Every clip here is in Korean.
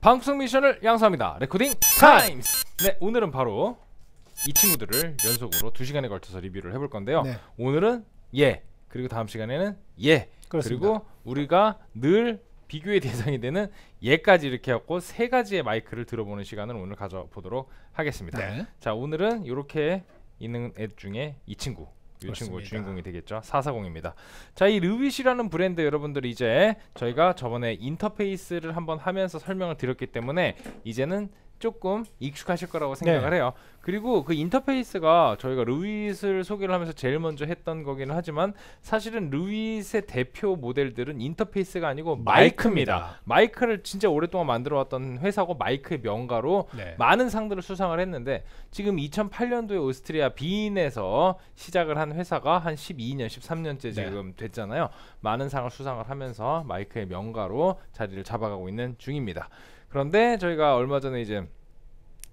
방송 미션을 양성합니다 레코딩 타임스 네 오늘은 바로 이 친구들을 연속으로 2시간에 걸쳐서 리뷰를 해볼 건데요 네. 오늘은 예 그리고 다음 시간에는 예 그렇습니다. 그리고 우리가 늘 비교의 대상이 되는 예까지 이렇게 해갖고 세 가지의 마이크를 들어보는 시간을 오늘 가져보도록 하겠습니다 네. 자 오늘은 이렇게 있는 앱 중에 이 친구 이 친구 주인공이 되겠죠. 440입니다. 자, 이 르윗이라는 브랜드 여러분들 이제 저희가 저번에 인터페이스를 한번 하면서 설명을 드렸기 때문에 이제는 조금 익숙하실 거라고 네. 생각을 네. 해요. 그리고 그 인터페이스가 저희가 루윗을 소개를 하면서 제일 먼저 했던 거기는 하지만 사실은 루윗의 대표 모델들은 인터페이스가 아니고 마이크입니다. 마이크입니다. 마이크를 진짜 오랫동안 만들어 왔던 회사고 마이크의 명가로 네. 많은 상들을 수상을 했는데 지금 2008년도에 오스트리아 비인에서 시작을 한 회사가 한 12년, 13년째 지금 네. 됐잖아요. 많은 상을 수상을 하면서 마이크의 명가로 자리를 잡아가고 있는 중입니다. 그런데 저희가 얼마 전에 이제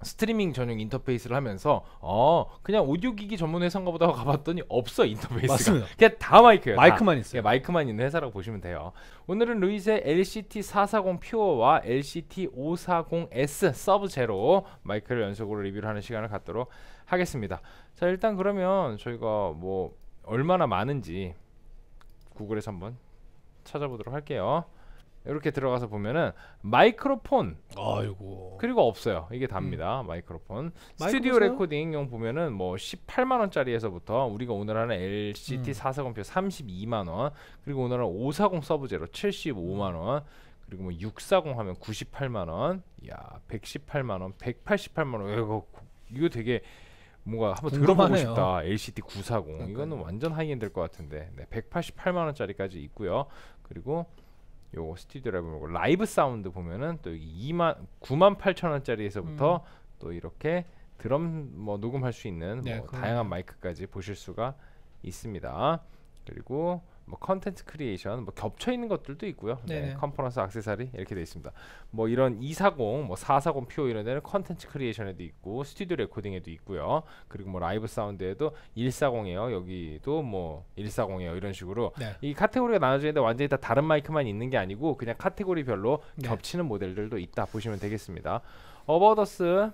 스트리밍 전용 인터페이스를 하면서 어 그냥 오디오 기기 전문 회사인가 보다 가봤더니 없어 인터페이스가 맞습니다. 그냥 다 마이크예요 마이크만 다. 있어요 예, 마이크만 있는 회사라고 보시면 돼요 오늘은 루이스의 LCT 440 퓨어와 LCT 540S 서브 제로 마이크를 연속으로 리뷰를 하는 시간을 갖도록 하겠습니다 자 일단 그러면 저희가 뭐 얼마나 많은지 구글에서 한번 찾아보도록 할게요 이렇게 들어가서 보면은 마이크로폰 아이고 그리고 없어요 이게 답니다 음. 마이크로폰 스튜디오 레코딩용 보면은 뭐 18만 원짜리에서부터 우리가 오늘 하는 LCT 음. 440표 32만 원 그리고 오늘 하는 540 서브제로 75만 원 그리고 뭐 640 하면 98만 원, 야 118만 원, 188만 원 이거 이거 되게 뭔가 한번 궁금하네요. 들어보고 싶다. LCT 940그러니까 이거는 완전 하이엔드일 것 같은데 네, 188만 원짜리까지 있고요. 그리고 요 스튜디오 라이브 말고 라이브 사운드 보면은 또 2만 9만 8천 원짜리에서부터 음. 또 이렇게 드럼 뭐 녹음할 수 있는 네, 뭐 다양한 마이크까지 보실 수가 있습니다. 그리고 뭐 컨텐츠 크리에이션 뭐 겹쳐 있는 것들도 있고요. 네, 컨퍼런스 악세사리 이렇게 돼 있습니다. 뭐 이런 240, 뭐440 PO 이런 데는 컨텐츠 크리에이션에도 있고 스튜디오 레코딩에도 있고요. 그리고 뭐 라이브 사운드에도 140에요. 여기도 뭐 140에요. 이런 식으로 네. 이 카테고리가 나눠져 있는데 완전히 다 다른 마이크만 있는 게 아니고 그냥 카테고리별로 네. 겹치는 모델들도 있다 보시면 되겠습니다. 어바웃어스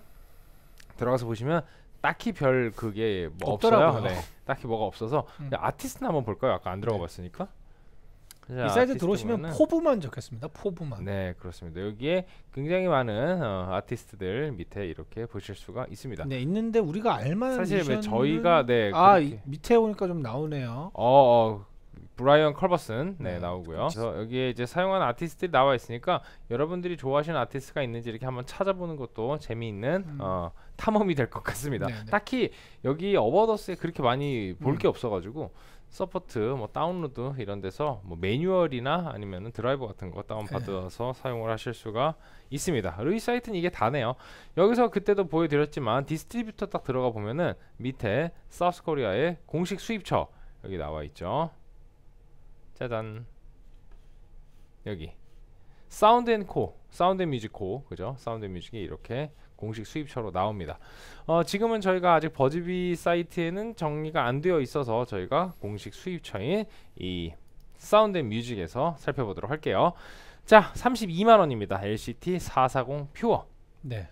들어가서 보시면 딱히 별 그게 뭐 없더라고요. 없어요. 네. 딱히 뭐가 없어서 음. 아티스트 한번 볼까요? 아까 안 네. 들어가 봤으니까. 이 사이트 들어오시면 보면은, 포부만 적혔습니다. 포부만. 네, 그렇습니다. 여기에 굉장히 많은 어, 아티스트들 밑에 이렇게 보실 수가 있습니다. 네, 있는데 우리가 알만한 사실 저희가 네. 아, 이, 밑에 오니까 좀 나오네요. 어, 어 브라이언 컬버슨 네, 네, 나오고요. 그렇죠. 그래서 여기에 이제 사용하는 아티스트들이 나와 있으니까 여러분들이 좋아하시는 아티스트가 있는지 이렇게 한번 찾아보는 것도 재미있는 음. 어, 탐험이 될 것 같습니다. 네, 네, 딱히 여기 어버더스에 그렇게 많이 볼게 음. 없어가지고 서포트, 뭐 다운로드 이런 데서 뭐 매뉴얼이나 아니면 드라이버 같은 거 다운받아서 네. 사용을 하실 수가 있습니다. 루이 사이트는 이게 다네요. 여기서 그때도 보여드렸지만 디스트리뷰터 딱 들어가 보면은 밑에 사우스 코리아의 공식 수입처 여기 나와 있죠. 짜잔 여기 사운드 앤코 사운드 앤 뮤직 코 그죠 사운드 앤 뮤직이 이렇게 공식 수입처로 나옵니다 어, 지금은 저희가 아직 버즈비 사이트에는 정리가 안 되어 있어서 저희가 공식 수입처인 이 사운드 앤 뮤직에서 살펴보도록 할게요 자 32만원입니다 LCT 440 퓨어 네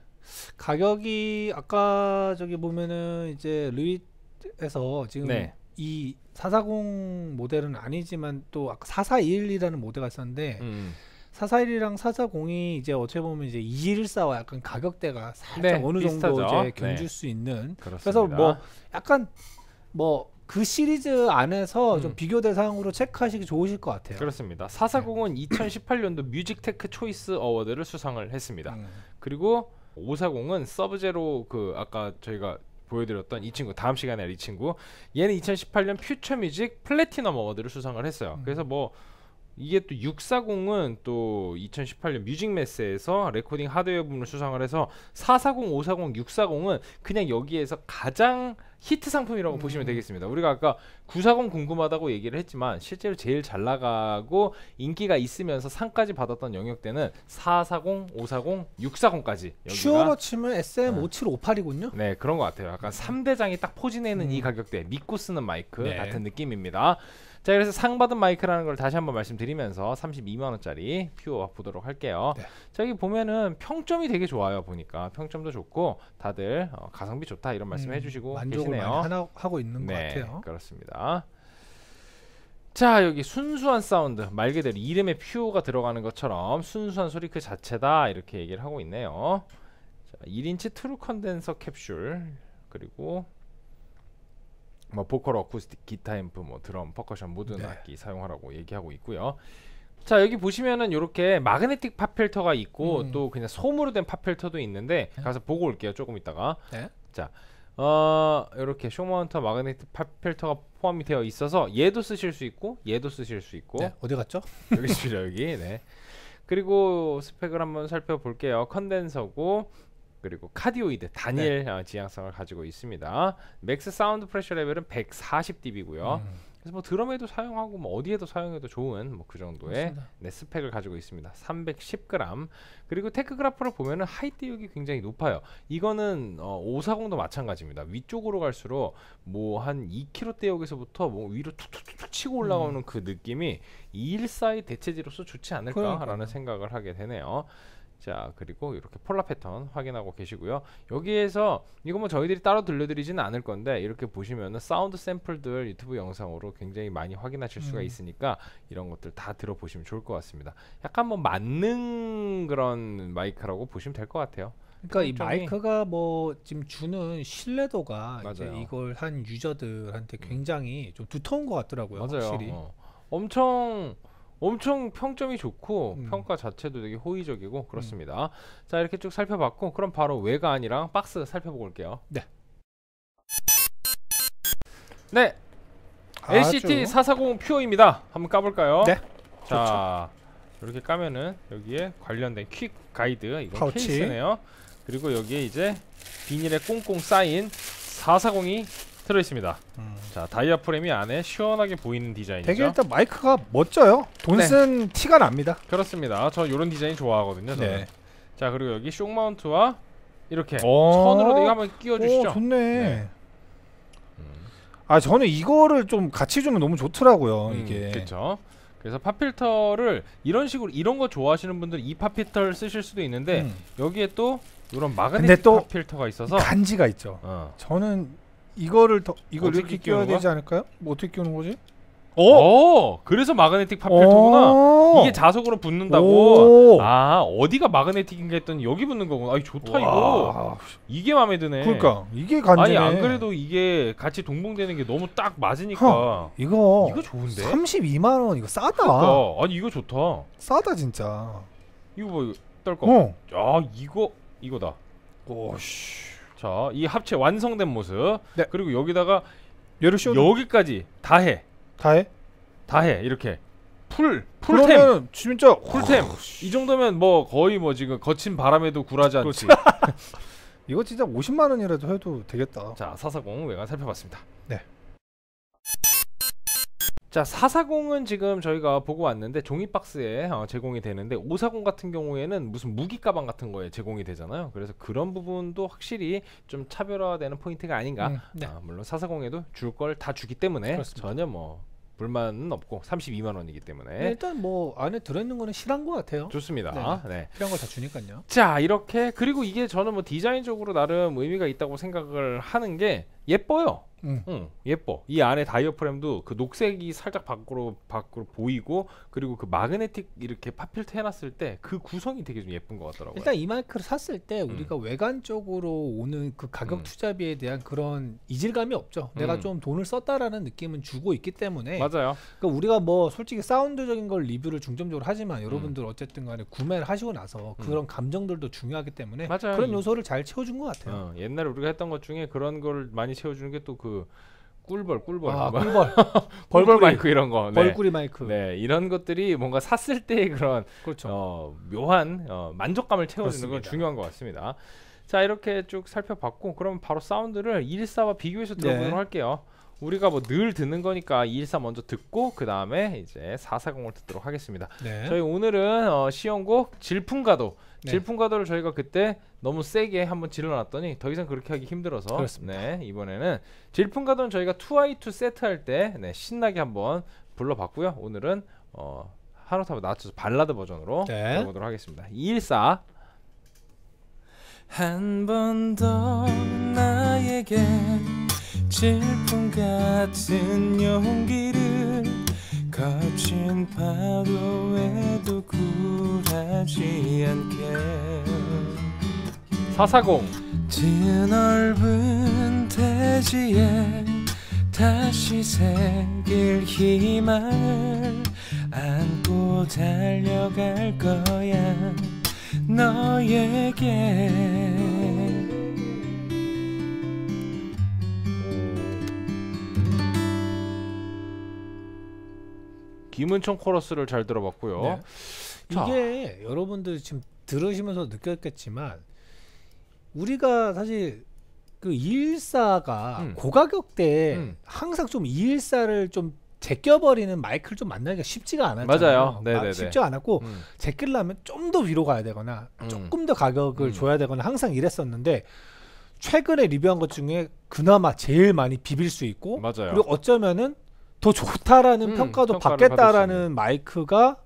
가격이 아까 저기 보면은 이제 루잇에서 지금 네. 이 사사공 모델은 아니지만 또 아까 4 4 2이라는 모델이 있었는데 음. 사사일이랑사사공이 이제 어떻게 보면 이제 이일사와 약간 가격대가 살짝 네, 어느 비슷하죠. 정도 이제 네. 견줄 네. 수 있는 그렇습니다. 그래서 뭐 약간 뭐 그 시리즈 안에서 음. 좀 비교 대상으로 체크하시기 좋으실 것 같아요. 그렇습니다. 440은 네. 2018년도 뮤직테크 초이스 어워드를 수상을 했습니다. 음. 그리고 540은 서브제로 그 아까 저희가 보여드렸던 이 친구 다음 시간에 이 친구 얘는 2018년 퓨처뮤직 플래티넘 어워드를 수상을 했어요. 음. 그래서 뭐 이게 또 640은 또 2018년 뮤직메스에서 레코딩 하드웨어 부분을 수상을 해서 440, 540, 640은 그냥 여기에서 가장 히트 상품이라고 음. 보시면 되겠습니다. 우리가 아까 940 궁금하다고 얘기를 했지만 실제로 제일 잘 나가고 인기가 있으면서 상까지 받았던 영역대는 440, 540, 640까지 슈어로 치면 SM 5758이군요. 네, 그런 것 같아요. 약간 3대장이 딱 포진해 있는 음. 이 가격대 믿고 쓰는 마이크 네. 같은 느낌입니다. 자 그래서 상 받은 마이크라는 걸 다시 한번 말씀드리면서 32만원짜리 퓨어 보도록 할게요 네. 자 여기 보면은 평점이 되게 좋아요 보니까 평점도 좋고 다들 어, 가성비 좋다 이런 말씀 음, 해주시고 계시네요 하나, 하고 있는 네, 것 같아요 그렇습니다 자 여기 순수한 사운드 말 그대로 이름에 퓨어가 들어가는 것처럼 순수한 소리 그 자체다 이렇게 얘기를 하고 있네요 자, 1인치 트루 컨덴서 캡슐 그리고 뭐 보컬, 어쿠스틱, 기타 앰프, 뭐 드럼, 퍼커션 모든 네. 악기 사용하라고 얘기하고 있고요. 자 여기 보시면은 이렇게 마그네틱 팝필터가 있고 음. 또 그냥 솜으로 된 팝필터도 있는데 네. 가서 보고 올게요 조금 있다가 네? 자 어, 이렇게 쇼마운터 마그네틱 팝필터가 포함이 되어 있어서 얘도 쓰실 수 있고 얘도 쓰실 수 있고 네, 어디 갔죠? 여기 있습니다 여기 네 그리고 스펙을 한번 살펴볼게요 컨덴서고 그리고 카디오이드 단일 네. 아, 지향성을 가지고 있습니다. 맥스 사운드 프레셔 레벨은 140dB고요. 음. 그래서 뭐 드럼에도 사용하고 뭐 어디에도 사용해도 좋은 뭐 그 정도의 네, 스펙을 가지고 있습니다. 310g 그리고 테크그라프를 보면은 하이띄우기 굉장히 높아요. 이거는 어, 540도 마찬가지입니다. 위쪽으로 갈수록 뭐 한 2kg 대역에서부터 뭐 위로 툭툭툭 치고 올라오는 음. 그 느낌이 214의 대체지로서 좋지 않을까라는 그러니까 생각을 하게 되네요. 자 그리고 이렇게 폴라 패턴 확인하고 계시고요 여기에서 이거 뭐 저희들이 따로 들려드리지는 않을 건데 이렇게 보시면은 사운드 샘플들 유튜브 영상으로 굉장히 많이 확인하실 음. 수가 있으니까 이런 것들 다 들어보시면 좋을 것 같습니다 약간 뭐 만능 그런 마이크라고 보시면 될 것 같아요 그러니까 이 마이크가 뭐 지금 주는 신뢰도가 이걸 한 유저들한테 음. 굉장히 좀 두터운 것 같더라고요 맞아요. 확실히 어. 엄청 엄청 평점이 좋고 음. 평가 자체도 되게 호의적이고 음. 그렇습니다. 음. 자 이렇게 쭉 살펴봤고 그럼 바로 외가 아니랑 박스 살펴보고 올게요. 네. 네. LCT 440 퓨어입니다. 한번 까볼까요? 네. 자 좋죠. 이렇게 까면은 여기에 관련된 퀵 가이드 이건 파우치. 케이스네요. 그리고 여기에 이제 비닐에 꽁꽁 쌓인 440이 들어있습니다. 음. 자 다이아프렘이 안에 시원하게 보이는 디자인이죠. 되게 일단 마이크가 멋져요. 돈쓴 네. 티가 납니다. 그렇습니다. 저 이런 디자인 좋아하거든요. 저는. 네. 자 그리고 여기 쇼 마운트와 이렇게 천으로 어. 이거 한번 끼워주시죠. 좋네. 네. 아 저는 이거를 좀 같이 주면 너무 좋더라고요. 음, 이게. 그렇죠. 그래서 팝필터를 이런 식으로 이런 거 좋아하시는 분들이 팝필터를 쓰실 수도 있는데 음. 여기에 또 이런 마그네틱 팝필터가 있어서 간지가 있죠. 어. 저는 이거를 더 이걸 이렇게 끼워야 되지 않을까요? 뭐 어떻게 끼우는 거지? 어, 어? 그래서 마그네틱 팝필터구나. 어. 이게 자석으로 붙는다고. 아, 어디가 마그네틱인가 했더니 여기 붙는 거구나. 아이 좋다 이거. 이게 마음에 드네. 그니까 이게 간지 아니 안 그래도 이게 같이 동봉되는 게 너무 딱 맞으니까. 허, 이거 이거 좋은데. 32만 원 이거 싸다. 그러니까. 아니 이거 좋다. 싸다 진짜. 이거 뭐 떨거. 어. 아 이거 이거다. 오씨. 자, 이 합체 완성된 모습. 네. 그리고 여기다가 여를 씌워 여기까지 다 해. 다 해? 다 해. 이렇게. 풀 풀템 진짜 풀템 이 정도면 뭐 거의 뭐 지금 거친 바람에도 굴하지 않지 이거 진짜 50만 원이라도 해도 되겠다 자 440 외관 살펴봤습니다 네 자, 440은 지금 저희가 보고 왔는데 종이 박스에 어, 제공이 되는데 540 같은 경우에는 무슨 무기 가방 같은 거에 제공이 되잖아요. 그래서 그런 부분도 확실히 좀 차별화되는 포인트가 아닌가. 음, 네. 아, 물론 440에도 줄 걸 다 주기 때문에 그렇습니다. 전혀 뭐 불만은 없고 32만 원이기 때문에 네, 일단 뭐 안에 들어있는 거는 실한 것 같아요. 좋습니다. 네, 네. 네. 필요한 걸 다 주니까요. 자 이렇게 그리고 이게 저는 뭐 디자인적으로 나름 의미가 있다고 생각을 하는 게 예뻐요. 응. 응. 예뻐. 이 안에 다이어프램도 그 녹색이 살짝 밖으로 밖으로 보이고 그리고 그 마그네틱 이렇게 파필트 해놨을 때 그 구성이 되게 좀 예쁜 것 같더라고요. 일단 이 마이크를 샀을 때 우리가 음. 외관적으로 오는 그 가격 투자비에 대한 그런 이질감이 없죠. 음. 내가 좀 돈을 썼다라는 느낌은 주고 있기 때문에 맞아요. 그러니까 우리가 뭐 솔직히 사운드적인 걸 리뷰를 중점적으로 하지만 여러분들 어쨌든간에 구매를 하시고 나서 그런 감정들도 중요하기 때문에 맞아요. 그런 요소를 잘 채워준 것 같아요. 어, 옛날에 우리가 했던 것 중에 그런 걸 많이 채워주는 게또그 마 꿀벌 꿀벌 아, 뭐 꿀벌 벌벌 마이크 이런 거 네. 벌꿀이 마이크 네 이런 것들이 뭔가 샀을 때의 그런 그렇죠. 어, 묘한 어, 만족감을 채워주는 건 중요한 것 같습니다 자 이렇게 쭉 살펴봤고 그럼 바로 사운드를 1 1와 비교해서 네. 들어보도록 네. 할게요 우리가 뭐 늘 듣는 거니까 214 먼저 듣고 그 다음에 이제 440을 듣도록 하겠습니다. 네. 저희 오늘은 어, 시험곡 질풍가도 네. 질풍가도를 저희가 그때 너무 세게 한번 질러놨더니 더 이상 그렇게 하기 힘들어서 그렇습니다. 네, 이번에는 질풍가도는 저희가 2i2 세트 할때 네, 신나게 한번 불러봤고요. 오늘은 어, 하루타브 낮춰서 발라드 버전으로 네. 들어보도록 하겠습니다. 214 한 번 더 나에게 질풍 같은 용기를 거친 파도에도 굴하지 않게 사4 0 넓은 대지에 다시 새길 희망을 안고 달려갈 거야 너에게 김은총 코러스를 잘 들어봤고요. 네. 이게 여러분들 지금 들으시면서 느꼈겠지만 우리가 사실 그 이일사가 음. 고가격대에 음. 항상 좀 이일사를 좀 제껴버리는 마이크를 좀 만나기가 쉽지가 않았잖아요. 맞아요. 쉽지 않았고 음. 제끼려면 좀 더 위로 가야 되거나 음. 조금 더 가격을 음. 줘야 되거나 항상 이랬었는데 최근에 리뷰한 것 중에 그나마 제일 많이 비빌 수 있고 맞아요. 그리고 어쩌면은 더 좋다라는 음, 평가도 받겠다라는 받으시 마이크가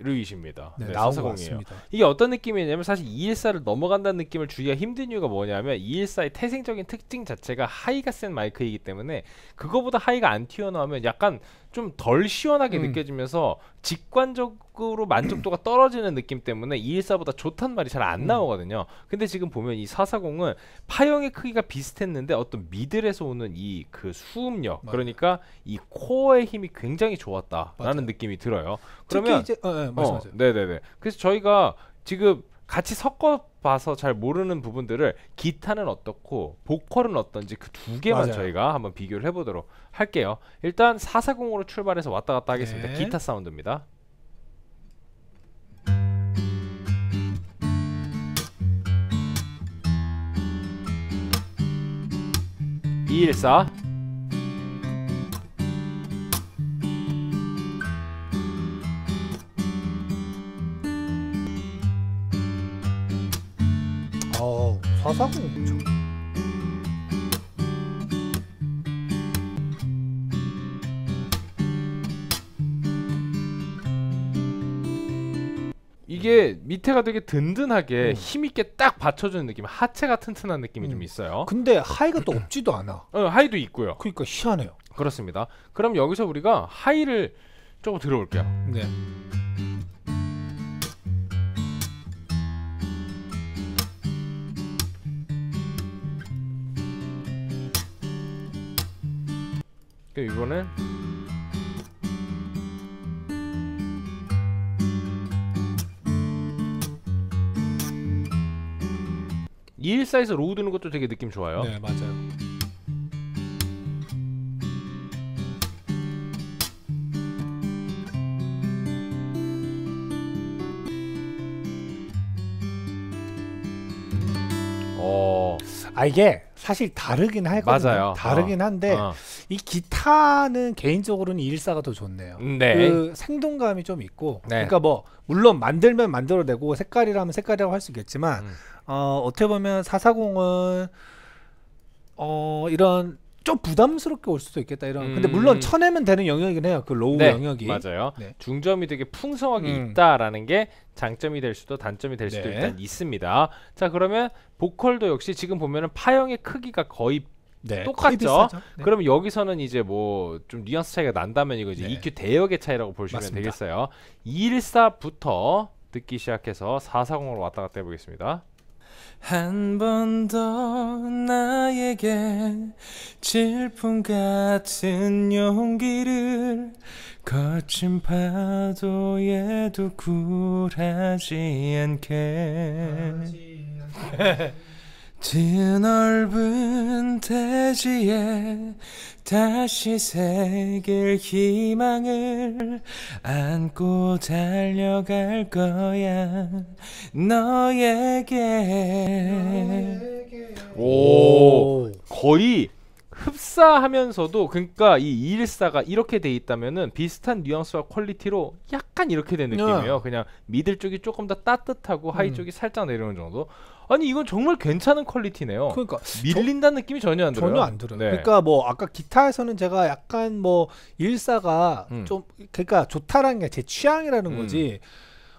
루이십니다. 네, 네, 나온 것같니다 이게 어떤 느낌이냐면 사실 214를 넘어간다는 느낌을 주기가 힘든 이유가 뭐냐면 214의 태생적인 특징 자체가 하이가 센 마이크이기 때문에 그거보다 하이가 안 튀어나오면 약간 좀덜 시원하게 음. 느껴지면서 직관적으로 만족도가 떨어지는 느낌 때문에 214보다 좋단 말이 잘안 음. 나오거든요. 근데 지금 보면 이 440은 파형의 크기가 비슷했는데 어떤 미들에서 오는 이 그 수음력 맞아요. 그러니까 이 코어의 힘이 굉장히 좋았다라는 맞아요. 느낌이 들어요. 그러면 이제 어, 네, 어, 네네네. 그래서 저희가 지금 같이 섞어봐서 잘 모르는 부분들을 기타는 어떻고 보컬은 어떤지 그 두 개만 맞아요. 저희가 한번 비교를 해보도록 할게요. 일단 440으로 출발해서 왔다 갔다 하겠습니다. 네. 기타 사운드입니다. 214 밑에가 되게 든든하게 음. 힘있게 딱 받쳐주는 느낌 하체가 튼튼한 느낌이 음. 좀 있어요 근데 하이가 또 없지도 않아 어, 하이도 있고요 그러니까 희한해요 그렇습니다 그럼 여기서 우리가 하이를 조금 들어볼게요 네 그러니까 이거는 214에서 로우 드는 것도 되게 느낌 좋아요. 네, 맞아요. 어. 아 이게 사실 다르긴 하거든요. 맞아요. 다르긴 어. 한데 어. 이 기타는 개인적으로는 일사가 더 좋네요. 네. 그 생동감이 좀 있고 네. 그러니까 뭐 물론 만들면 만들어내고 색깔이라면 색깔이라고 할 수 있겠지만 음. 어, 어떻게 보면 440은 어, 이런 좀 부담스럽게 올 수도 있겠다 이런. 음. 근데 물론 음. 쳐내면 되는 영역이긴 해요. 그 로우 네, 영역이. 맞아요. 네. 중점이 되게 풍성하게 음. 있다라는 게 장점이 될 수도 단점이 될 수도 네. 일단 있습니다. 자 그러면 보컬도 역시 지금 보면은 파형의 크기가 거의 네, 똑같죠. 네. 그러면 여기서는 이제 뭐 좀 뉘앙스 차이가 난다면 이거 이제 네. EQ 대역의 차이라고 보시면 맞습니다. 되겠어요. 214부터 듣기 시작해서 440으로 왔다 갔다 해보겠습니다. 한번더 나에게 질풍 같은 용기를 거친 파도에도 굴하지 않게. 드넓은 대지에 다시 새길 희망을 안고 달려갈 거야 너에게 오 거의 흡사하면서도 그러니까 이 214가 이렇게 돼 있다면은 비슷한 뉘앙스와 퀄리티로 약간 이렇게 된 느낌이에요. 그냥 미들 쪽이 조금 더 따뜻하고 하이 음. 쪽이 살짝 내려오는 정도. 아니 이건 정말 괜찮은 퀄리티네요. 그러니까 밀린다는 느낌이 전혀 안 들어요. 전혀 안 들어요. 네. 그러니까 뭐 아까 기타에서는 제가 약간 뭐 일사가 음. 좀 그러니까 좋다라는 게 제 취향이라는 음. 거지.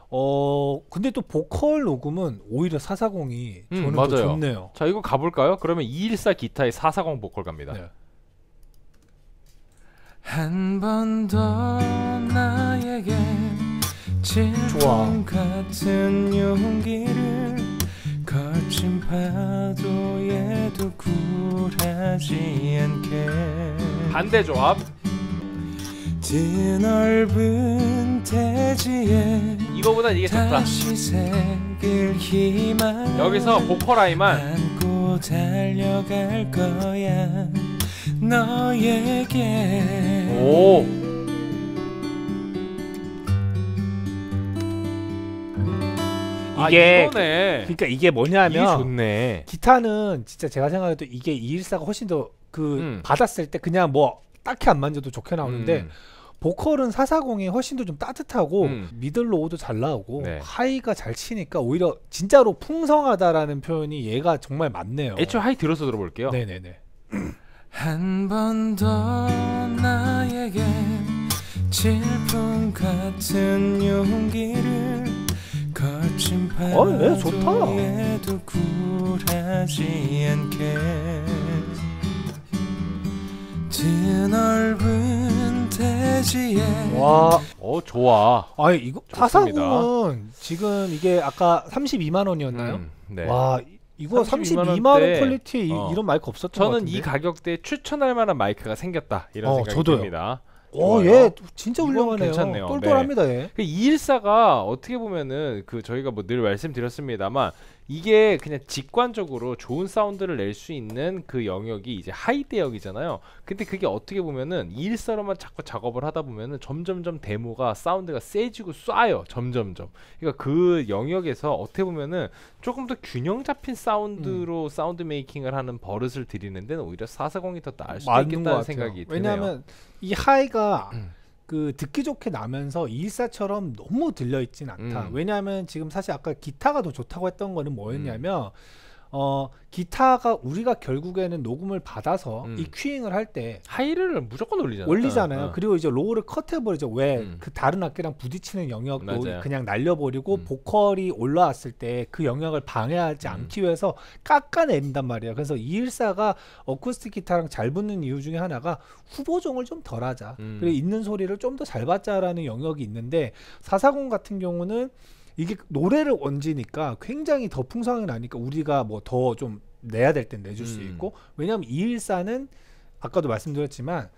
어 근데 또 보컬 녹음은 오히려 440이 음, 저는 맞아요. 좋네요. 자 이거 가볼까요? 그러면 214 기타의 440 보컬 갑니다. 네. 좋아. 거친 파도에도 굴하지 않게 반대 조합 드넓은 대지에 이거보다 이게 좋다 여기서 보컬 아이만 안고 달려갈 거야 너에게 오 아, 이게 아, 그러니까 이게 뭐냐면 이게 기타는 진짜 제가 생각해도 이게 214가 훨씬 더그 음. 받았을 때 그냥 뭐 딱히 안 만져도 좋게 나오는데 음. 보컬은 440이 훨씬 더 좀 따뜻하고 음. 미들 로우도 잘 나오고 네. 하이가 잘 치니까 오히려 진짜로 풍성하다라는 표현이 얘가 정말 맞네요. 애초 하이 들어서 들어볼게요. 네네네. 한 번 더 나에게 질풍 같은 용기를 아니 어, 예, 좋다 와, 어 좋아. 아 이거 사사구는 지금 이게 아까 32만 원이었나요? 음, 네. 와 이거 32만, 32만 원 퀄리티 어. 이런 마이크 없었던 저는 이 가격대에 추천할 만한 마이크가 생겼다 이런 어, 생각이 저도요. 듭니다. 오, 어, 좋아요. 예, 진짜 훌륭하네요. 괜찮네요. 똘똘합니다. 네. 예. 그 214가 어떻게 보면은 그 저희가 뭐 늘 말씀드렸습니다만 이게 그냥 직관적으로 좋은 사운드를 낼 수 있는 그 영역이 이제 하이 대역이잖아요. 근데 그게 어떻게 보면은 일사로만 자꾸 작업을 하다 보면은 점점점 데모가 사운드가 세지고 쏴요. 점점점. 그러니까 그 영역에서 어떻게 보면은 조금 더 균형 잡힌 사운드로 음. 사운드 메이킹을 하는 버릇을 들이는 데는 오히려 440이 더 나을 수도 있겠다는 생각이 드네요. 왜냐하면 이 하이가 음. 그 듣기 좋게 나면서 일사처럼 너무 들려있진 않다. 음. 왜냐하면 지금 사실 아까 기타가 더 좋다고 했던 거는 뭐였냐면 음. 어 기타가 우리가 결국에는 녹음을 받아서 음. 이 큐잉을 할 때 하이를 무조건 올리잖아요. 올리잖아요. 어. 그리고 이제 로우를 트해버리죠 왜그 음. 그 다른 악기랑 부딪히는 영역도 맞아요. 그냥 날려버리고 음. 보컬이 올라왔을 때 그 영역을 방해하지 음. 않기 위해서 깎아낸단 말이에요. 그래서 이일사가 어쿠스틱 기타랑 잘 붙는 이유 중에 하나가 후보종을 좀 덜하자. 음. 그리고 있는 소리를 좀 더 잘 받자라는 영역이 있는데 사사공 같은 경우는 이게 노래를 얹으니까 굉장히 더 풍성하게 나니까 우리가 뭐 더 좀 내야 될 땐 내줄 수 음. 있고 왜냐하면 이일사는 아까도 말씀드렸지만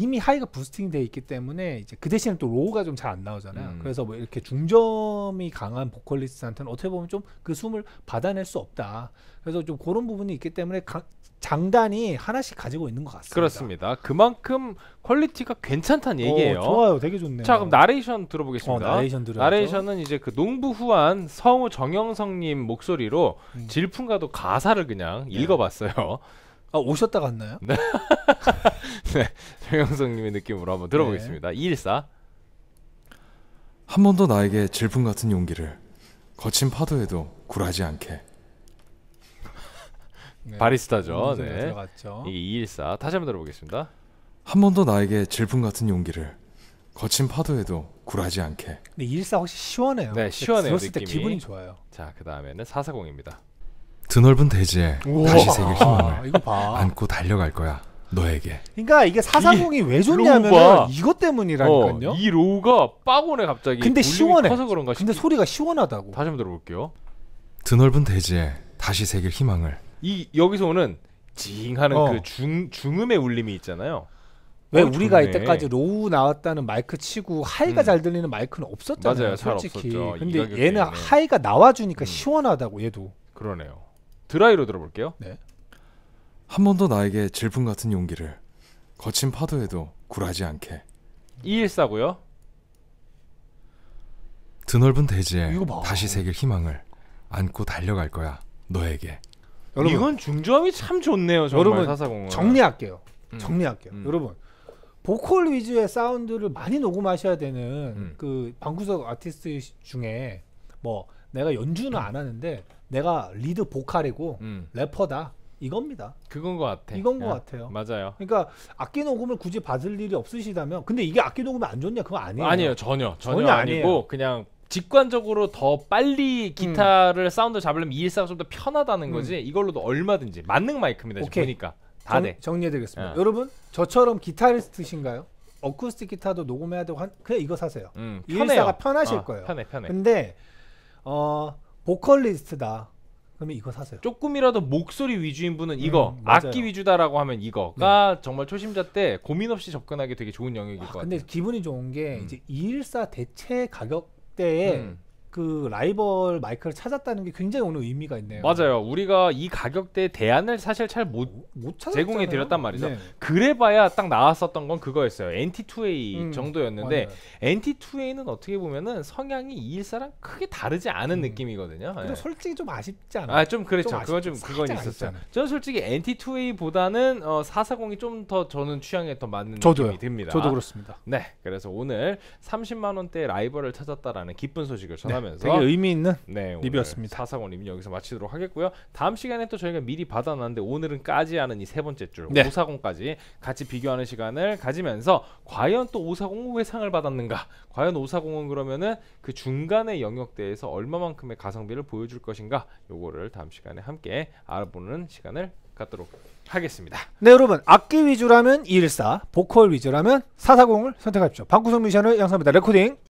이미 하이가 부스팅이 돼 있기 때문에 이제 그 대신에 또 로우가 좀 잘 안 나오잖아요. 음. 그래서 뭐 이렇게 중점이 강한 보컬리스트한테는 어떻게 보면 좀 그 숨을 받아낼 수 없다. 그래서 좀 그런 부분이 있기 때문에 가, 장단이 하나씩 가지고 있는 것 같습니다. 그렇습니다. 그만큼 퀄리티가 괜찮다는 어, 얘기예요. 어, 좋아요, 되게 좋네요. 자 그럼 나레이션 들어보겠습니다. 어, 나레이션 들어. 나레이션은 이제 그 농부후한 성우 정영성님 목소리로 음. 질풍가도 가사를 그냥 네. 읽어봤어요. 아, 오셨다 갔나요? 네. 네. 정영성님의 느낌으로 한번 들어보겠습니다. 네. 214. 한번 더 나에게 질풍 같은 용기를 거친 파도에도 굴하지 않게. 네. 바리스타죠. 음, 네. 들어갔죠. 이게 214. 다시 한번 들어보겠습니다. 한 번 더 나에게 질풍 같은 용기를 거친 파도에도 굴하지 않게. 근214 혹시 시원해요. 네, 시원해요. 느낌이. 때 기분이 좋아요. 자, 그 다음에는 440입니다. 드넓은 대지에 우와. 다시 새길 희망을 아, 안고 달려갈 거야. 너에게. 그러니까 이게 440이 왜 좋냐면 이것 때문이라니까요. 어, 이 로우가 빠오네 갑자기. 근데 시원해. 커서 그런가 근데 소리가 시원하다고. 다시 한번 들어볼게요. 드넓은 대지에 다시 새길 희망을. 이 여기서 오는 징 하는 어. 그중 중음의 울림이 있잖아요. 왜 어, 우리가 좋네. 이때까지 로우 나왔다는 마이크 치고 하이가 음. 잘 들리는 마이크는 없었잖아요. 맞아요, 솔직히. 근데 얘는 하이가 나와주니까 음. 시원하다고 얘도. 그러네요. 드라이로 들어볼게요. 네. 한번더 나에게 질풍 같은 용기를 거친 파도에도 굴하지 않게. 214고요. 드넓은 대지에 다시 새길 희망을 안고 달려갈 거야. 너에게. 여러분, 이건 중저음이 참 좋네요. 정말 여러분 정리할게요. 음. 정리할게요. 음. 여러분 보컬 위주의 사운드를 많이 녹음하셔야 되는 음. 그 방구석 아티스트 중에 뭐 내가 연주는 음. 안 하는데 내가 리드 보컬이고 음. 래퍼다 이겁니다. 그건 것 같아. 이건 것 야, 같아요. 맞아요. 그러니까 악기 녹음을 굳이 받을 일이 없으시다면 근데 이게 악기 녹음이 안 좋냐 그건 아니에요. 아니에요 전혀 전혀, 전혀 아니고 아니에요. 그냥 직관적으로 더 빨리 기타를 음. 사운드 잡으려면 이1 4가 좀 더 편하다는 음. 거지 음. 이걸로도 얼마든지 만능 마이크입니다. 오케이. 보니까 다 정, 돼. 정리해드리겠습니다. 어. 여러분 저처럼 기타리스트신가요? 어쿠스틱 기타도 녹음해야 되고 한, 그냥 이거 사세요. 음, 114가 편하실 어, 거예요. 편해 편해. 근데 어 보컬리스트다. 그러면 이거 사세요. 조금이라도 목소리 위주인 분은 음, 이거 음, 악기 위주다라고 하면 이거가 네. 정말 초심자 때 고민 없이 접근하기 되게 좋은 영역일 아, 것 같아요. 근데 기분이 좋은 게 음. 이제 214 대체 가격대에 음. 그 라이벌 마이크를 찾았다는 게 굉장히 오늘 의미가 있네요. 맞아요. 우리가 이 가격대 대안을 사실 잘 못 제공해 드렸단 말이죠. 네. 그래봐야 딱 나왔었던 건 그거였어요. NT2A 음, 정도였는데 맞아요. NT2A는 어떻게 보면은 성향이 214랑 크게 다르지 않은 음. 느낌이거든요. 근데 네. 예. 솔직히 좀 아쉽지 않아요? 아, 좀 그렇죠. 좀 그건 좀 그건 있었어요. 저는 솔직히 NT2A보다는 어, 440이 좀 더 저는 취향에 더 맞는 저도요. 느낌이 듭니다. 저도 그렇습니다. 네. 그래서 오늘 30만 원대 라이벌을 찾았다라는 기쁜 소식을 전하면서 네. 하면서 되게 의미 있는 네, 리뷰였습니다. 사사원 리뷰 여기서 마치도록 하겠고요. 다음 시간에 또 저희가 미리 받아놨는데 오늘은 까지 않은 이 세 번째 줄 네. 540까지 같이 비교하는 시간을 가지면서 과연 또 540은 왜 상을 받았는가? 과연 540은 그러면은 그 중간의 영역대에서 얼마만큼의 가성비를 보여줄 것인가? 요거를 다음 시간에 함께 알아보는 시간을 갖도록 하겠습니다. 네 여러분 악기 위주라면 214 보컬 위주라면 440을 선택하십시오. 방구석 미션을 양성합니다. 레코딩